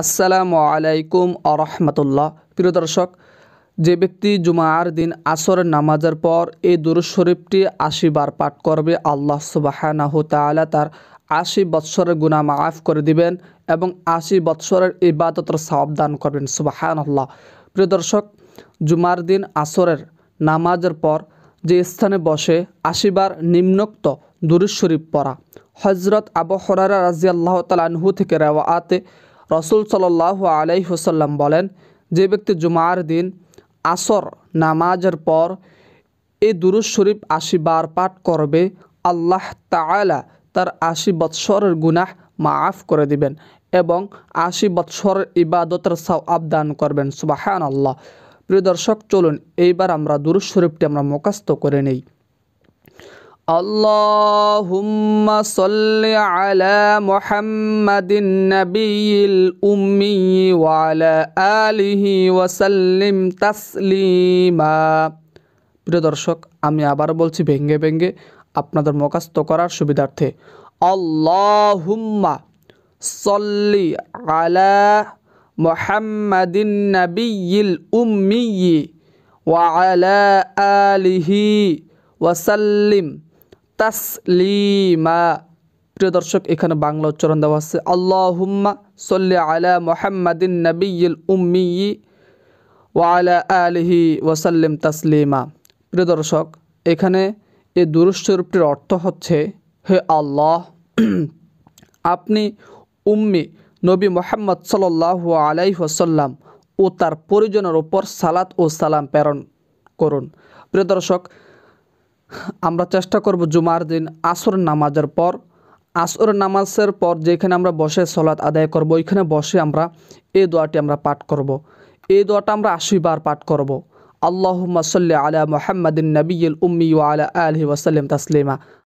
আসসালামু আলাইকুম আরহামতুল্লাহ প্রিয় দর্শক যে ব্যক্তি জুমার দিন আসরের নামাজের পর এই দুরুজ শরীফটি আশি বার পাঠ করবে আল্লাহ সুবাহ তার আশি বৎসরের গুণা মাফ করে দিবেন এবং আশি বৎসরের ইবাদতর সাবধান করবেন সুবাহান্লাহ প্রিয় দর্শক জুমার দিন আসরের নামাজের পর যে স্থানে বসে আশিবার নিম্নোক্ত দুরুজ শরীফ পড়া হজরত আবহরারা রাজিয়াল্লাহ তালানহু থেকে রেওয়াতে রসুল সাল্লাহ আলাই হুসাল্লাম বলেন যে ব্যক্তি জুমার দিন আসর নামাজের পর এই দুরুজ শরীফ আশি বার পাঠ করবে আল্লাহ তালা তার আশি বৎসরের গুনাহ মাফ করে দিবেন এবং আশি বৎসরের ইবাদতের সাও আবদান করবেন সুবাহান আল্লাহ প্রিয় দর্শক চলুন এইবার আমরা দুরুজ শরীফটি আমরা মুখাস্ত করে নেই اللهم صل على محمد النبي الأمي وعلى آله وسلم تسليما প্রিয় দর্শক আমি আবার বলছি ভেঙ্গে ভেঙ্গে আপনাদের মুখস্থ করার সুবিধার্থে আল্লাহুম্মা সল্লি আলা মোহাম্মদিন নবিয়িল উম্মি ওয়া আলা আলিহি ওয়াসাল্লিম তাসলিমা প্রিয় দর্শক এখানে বাংলা উচ্চারণ দেওয়া আছে আল্লাহুম্মা সল্লি আলা মোহাম্মদিন নবীল উম্মি ওয়ালা আলহি ওয়াসাল্লিম তাসলিমা প্রিয় দর্শক এখানে এ রূপটির অর্থ হচ্ছে হে আল্লাহ আপনি উম্মি নবী মোহাম্মদ সাল্লাহ আলাই ওসাল্লাম ও তার পরিজনের ওপর সালাত ও সালাম প্রেরণ করুন প্রিয় দর্শক আমরা চেষ্টা করব জুমার দিন আসর নামাজের পর আসর নামাজের পর যেখানে আমরা বসে সলাৎ আদায় করব ওইখানে বসে আমরা এই দোয়াটি আমরা পাঠ করব। এই দোয়াটা আমরা আশিবার পাঠ করব আল্লাহ মাসল্লি আলা মোহাম্মদিন নবীল উম্মি আলা আলহি ওয়াসাল্লাম তাসলিমা